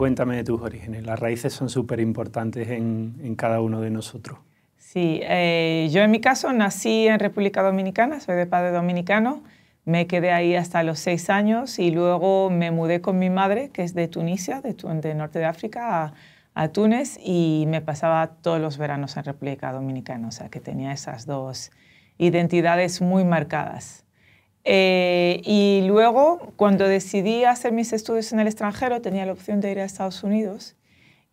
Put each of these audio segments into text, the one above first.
Cuéntame de tus orígenes. Las raíces son súper importantes en, cada uno de nosotros. Sí, eh, yo en mi caso nací en República Dominicana, soy de padre dominicano. Me quedé ahí hasta los seis años y luego me mudé con mi madre, que es de Tunisia, de, Norte de África, a Túnez y me pasaba todos los veranos en República Dominicana. O sea, que tenía esas dos identidades muy marcadas. Eh, y luego, cuando decidí hacer mis estudios en el extranjero, tenía la opción de ir a Estados Unidos.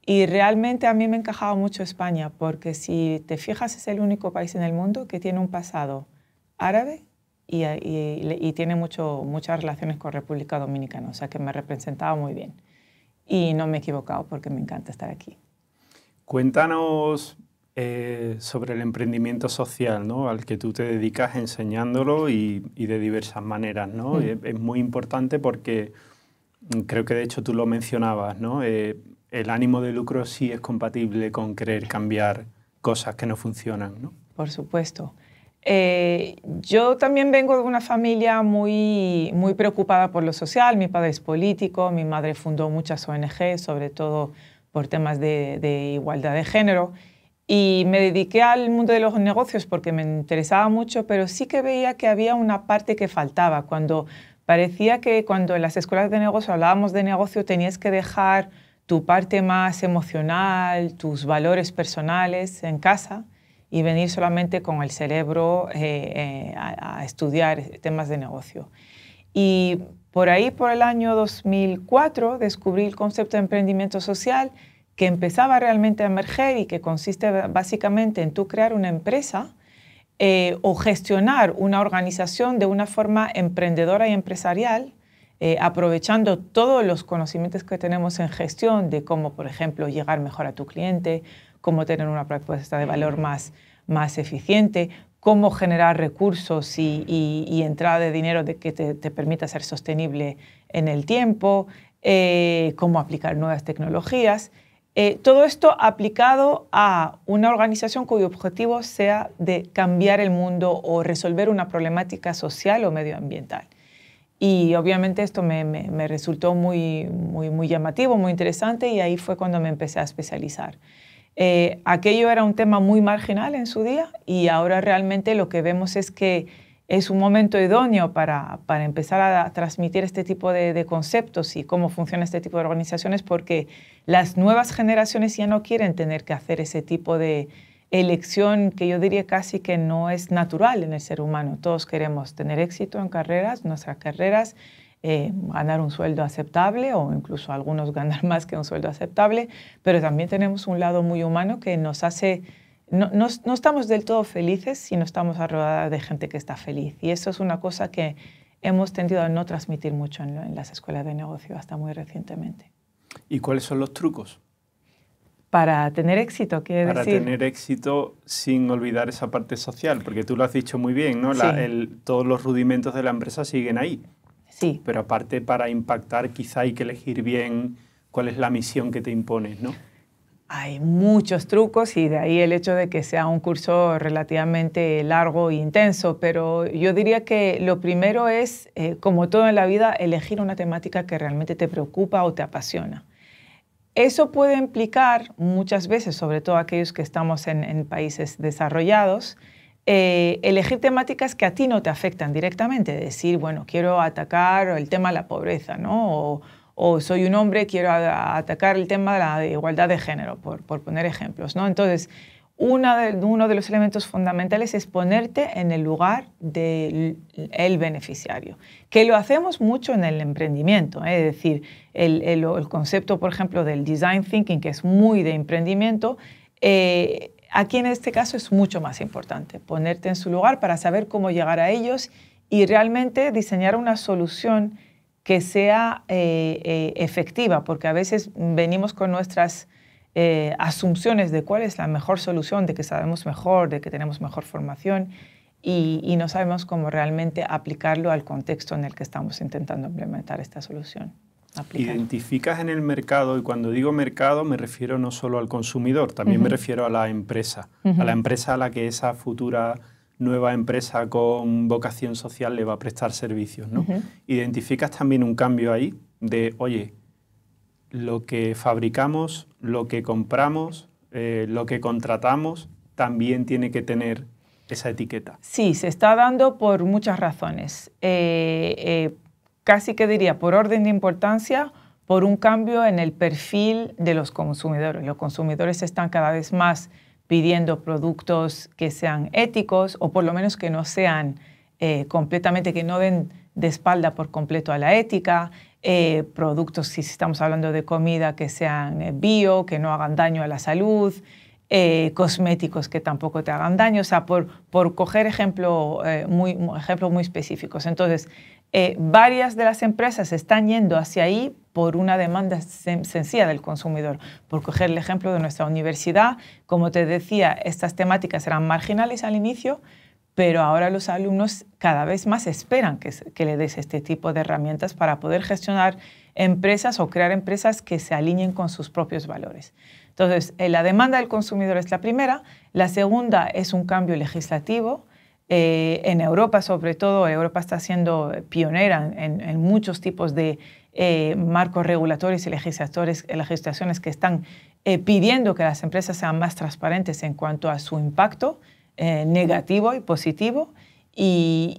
Y realmente a mí me encajaba mucho España, porque si te fijas, es el único país en el mundo que tiene un pasado árabe y, y, tiene mucho, muchas relaciones con República Dominicana. O sea que me representaba muy bien. Y no me he equivocado porque me encanta estar aquí. Cuéntanos eh, sobre el emprendimiento social, ¿no? al que tú te dedicas enseñándolo y, de diversas maneras. ¿no? Mm. Es, muy importante porque creo que de hecho tú lo mencionabas, ¿no? Eh, el ánimo de lucro sí es compatible con querer cambiar cosas que no funcionan. ¿no? Por supuesto. Eh, yo también vengo de una familia muy, preocupada por lo social, mi padre es político, mi madre fundó muchas ONG, sobre todo por temas de igualdad de género. Y me dediqué al mundo de los negocios porque me interesaba mucho, pero sí que veía que había una parte que faltaba. Cuando parecía que cuando en las escuelas de negocios hablábamos de negocio tenías que dejar tu parte más emocional, tus valores personales en casa y venir solamente con el cerebro eh, eh, a estudiar temas de negocio. Y por ahí, por el año 2004, descubrí el concepto de emprendimiento social que empezaba realmente a emerger y que consiste básicamente en tú crear una empresa eh, o gestionar una organización de una forma emprendedora y empresarial, eh, aprovechando todos los conocimientos que tenemos en gestión de cómo, por ejemplo, llegar mejor a tu cliente, cómo tener una propuesta de valor más, eficiente, cómo generar recursos y, entrada de dinero de que te, permita ser sostenible en el tiempo, eh, cómo aplicar nuevas tecnologías. Eh, todo esto aplicado a una organización cuyo objetivo sea de cambiar el mundo o resolver una problemática social o medioambiental. Y obviamente esto me, resultó muy, muy, muy llamativo, muy interesante y ahí fue cuando me empecé a especializar. Eh, aquello era un tema muy marginal en su día y ahora realmente lo que vemos es que es un momento idóneo para, empezar a transmitir este tipo de, conceptos y cómo funciona este tipo de organizaciones, porque las nuevas generaciones ya no quieren tener que hacer ese tipo de elección que yo diría casi que no es natural en el ser humano. Todos queremos tener éxito en carreras, nuestras carreras, eh, ganar un sueldo aceptable o incluso algunos ganar más que un sueldo aceptable, pero también tenemos un lado muy humano que nos hace no, estamos del todo felices si no estamos rodeadas de gente que está feliz. Y eso es una cosa que hemos tendido a no transmitir mucho en, las escuelas de negocio hasta muy recientemente. ¿Y cuáles son los trucos? Para tener éxito, quiere Para decir. tener éxito sin olvidar esa parte social, porque tú lo has dicho muy bien, ¿no? todos los rudimentos de la empresa siguen ahí. Sí. Pero aparte, para impactar, quizá hay que elegir bien cuál es la misión que te impones, ¿no? hay muchos trucos y de ahí el hecho de que sea un curso relativamente largo e intenso, pero yo diría que lo primero es, eh, como todo en la vida, elegir una temática que realmente te preocupa o te apasiona. Eso puede implicar muchas veces, sobre todo aquellos que estamos en, países desarrollados, eh, elegir temáticas que a ti no te afectan directamente, decir, bueno, quiero atacar el tema de la pobreza, ¿no? o soy un hombre, quiero atacar el tema de la igualdad de género, por, poner ejemplos. ¿no? Entonces, uno de los elementos fundamentales es ponerte en el lugar del beneficiario, que lo hacemos mucho en el emprendimiento. ¿eh? Es decir, el, concepto, por ejemplo, del design thinking, que es muy de emprendimiento, eh, aquí en este caso es mucho más importante ponerte en su lugar para saber cómo llegar a ellos y realmente diseñar una solución que sea eh, eh, efectiva, porque a veces venimos con nuestras eh, asunciones de cuál es la mejor solución, de que sabemos mejor, de que tenemos mejor formación y, no sabemos cómo realmente aplicarlo al contexto en el que estamos intentando implementar esta solución. Identificas en el mercado, y cuando digo mercado me refiero no solo al consumidor, también me refiero a la empresa, a la empresa a la que esa futura nueva empresa con vocación social le va a prestar servicios. ¿no? Identificas también un cambio ahí de, oye, lo que fabricamos, lo que compramos, eh, lo que contratamos, también tiene que tener esa etiqueta. Sí, se está dando por muchas razones. Eh, eh, casi que diría, por orden de importancia, por un cambio en el perfil de los consumidores. Los consumidores están cada vez más pidiendo productos que sean éticos o por lo menos que no sean eh, completamente, que no den de espalda por completo a la ética, eh, productos, si estamos hablando de comida, que sean eh, bio, que no hagan daño a la salud, cosméticos que tampoco te hagan daño, o sea, por, por coger muy, ejemplos muy específicos. Entonces, eh, varias de las empresas están yendo hacia ahí por una demanda sencilla del consumidor. Por coger el ejemplo de nuestra universidad, como te decía, estas temáticas eran marginales al inicio, pero ahora los alumnos cada vez más esperan que, que, le des este tipo de herramientas para poder gestionar empresas o crear empresas que se alineen con sus propios valores. Entonces, eh, la demanda del consumidor es la primera, la segunda es un cambio legislativo, eh, en Europa, sobre todo, Europa está siendo pionera en, muchos tipos de eh, marcos regulatorios y legisladores, legislaciones que están eh, pidiendo que las empresas sean más transparentes en cuanto a su impacto negativo y positivo. Y,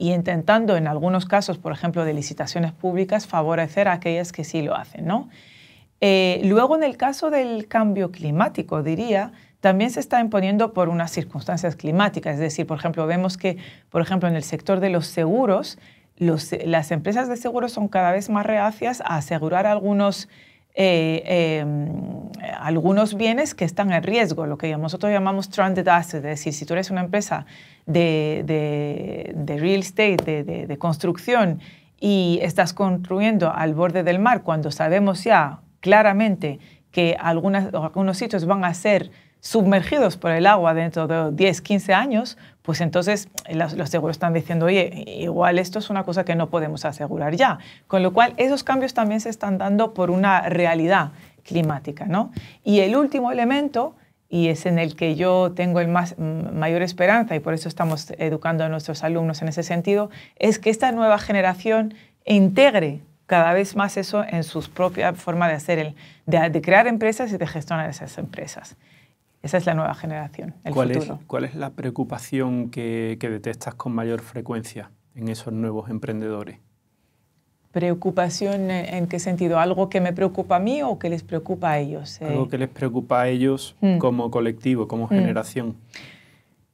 intentando en algunos casos, por ejemplo, de licitaciones públicas, favorecer a aquellas que sí lo hacen. luego, en el caso del cambio climático, diría, también se está imponiendo por unas circunstancias climáticas. Es decir, por ejemplo, vemos que, por ejemplo, en el sector de los seguros, las empresas de seguros son cada vez más reacias a asegurar algunos, eh, em, algunos bienes que están en riesgo, lo que nosotros llamamos stranded assets. Es decir, si tú eres una empresa de, real estate, de, de construcción, y estás construyendo al borde del mar cuando sabemos ya claramente que algunas, algunos sitios van a ser sumergidos por el agua dentro de 10, 15 años, pues entonces eh, los, seguros están diciendo, oye, igual esto es una cosa que no podemos asegurar ya. Con lo cual, esos cambios también se están dando por una realidad climática. ¿no? Y el último elemento, y es en el que yo tengo el mm, mayor esperanza, y por eso estamos educando a nuestros alumnos en ese sentido, es que esta nueva generación integre cada vez más eso en su propia forma de hacer, el, de crear empresas y de gestionar esas empresas. Esa es la nueva generación, el ¿Cuál Es, ¿Cuál es la preocupación que, que detectas con mayor frecuencia en esos nuevos emprendedores? ¿Preocupación en, qué sentido? ¿Algo que me preocupa a mí o que les preocupa a ellos? Eh, Algo que les preocupa a ellos mm. como colectivo, como mm. generación.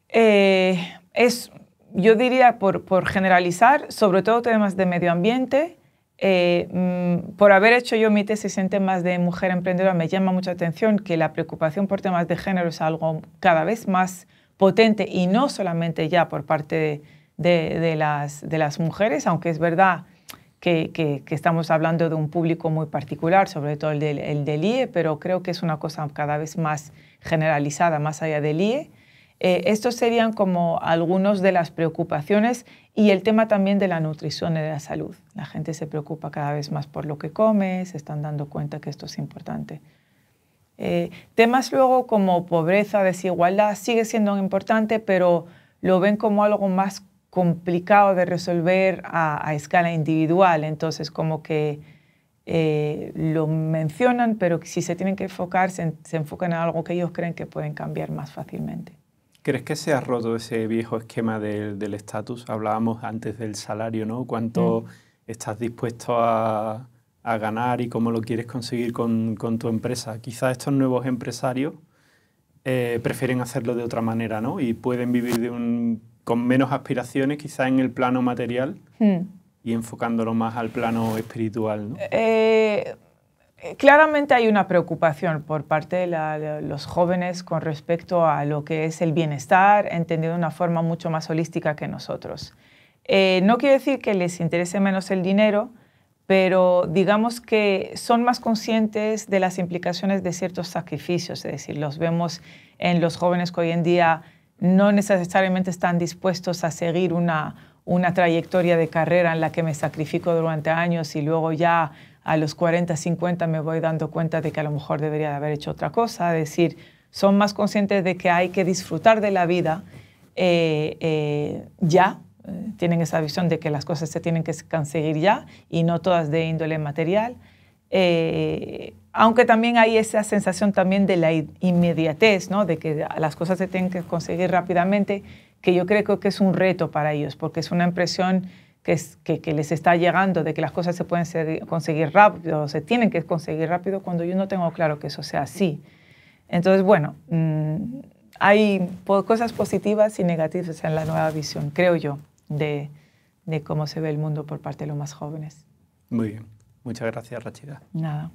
Eh, es, yo diría, por, por, generalizar, sobre todo temas de medio ambiente, eh, mm, por haber hecho yo mi tesis en temas de mujer emprendedora, me llama mucha atención que la preocupación por temas de género es algo cada vez más potente y no solamente ya por parte de, las, mujeres, aunque es verdad que, estamos hablando de un público muy particular, sobre todo el del, el del, IE, pero creo que es una cosa cada vez más generalizada, más allá del IE. Eh, estos serían como algunos de las preocupaciones y el tema también de la nutrición y de la salud. La gente se preocupa cada vez más por lo que come, se están dando cuenta que esto es importante. Eh, temas luego como pobreza, desigualdad, sigue siendo importante, pero lo ven como algo más complicado de resolver a, escala individual. Entonces, como que eh, lo mencionan, pero si se tienen que enfocar, se, se enfocan en algo que ellos creen que pueden cambiar más fácilmente. ¿Crees que se ha roto ese viejo esquema del estatus? Hablábamos antes del salario, ¿no? ¿Cuánto mm. estás dispuesto a, ganar y cómo lo quieres conseguir con, tu empresa? Quizás estos nuevos empresarios eh, prefieren hacerlo de otra manera, ¿no? Y pueden vivir de un, con menos aspiraciones, quizás en el plano material mm. y enfocándolo más al plano espiritual, ¿no? Eh, eh, claramente hay una preocupación por parte de los jóvenes con respecto a lo que es el bienestar, entendido de una forma mucho más holística que nosotros. Eh, no quiere decir que les interese menos el dinero, pero digamos que son más conscientes de las implicaciones de ciertos sacrificios, es decir, los vemos en los jóvenes que hoy en día no necesariamente están dispuestos a seguir una trayectoria de carrera en la que me sacrifico durante años y luego ya a los 40, 50 me voy dando cuenta de que a lo mejor debería de haber hecho otra cosa, es decir, son más conscientes de que hay que disfrutar de la vida eh, eh, ya, eh, tienen esa visión de que las cosas se tienen que conseguir ya y no todas de índole material, aunque también hay esa sensación también de la inmediatez, ¿no? de que las cosas se tienen que conseguir rápidamente, que yo creo que es un reto para ellos, porque es una impresión que, les está llegando de que las cosas se pueden conseguir rápido se tienen que conseguir rápido cuando yo no tengo claro que eso sea así. Entonces, bueno, mm, hay cosas positivas y negativas en la nueva visión, creo yo, de, de cómo se ve el mundo por parte de los más jóvenes. Muy bien. Muchas gracias, Rachida. Nada.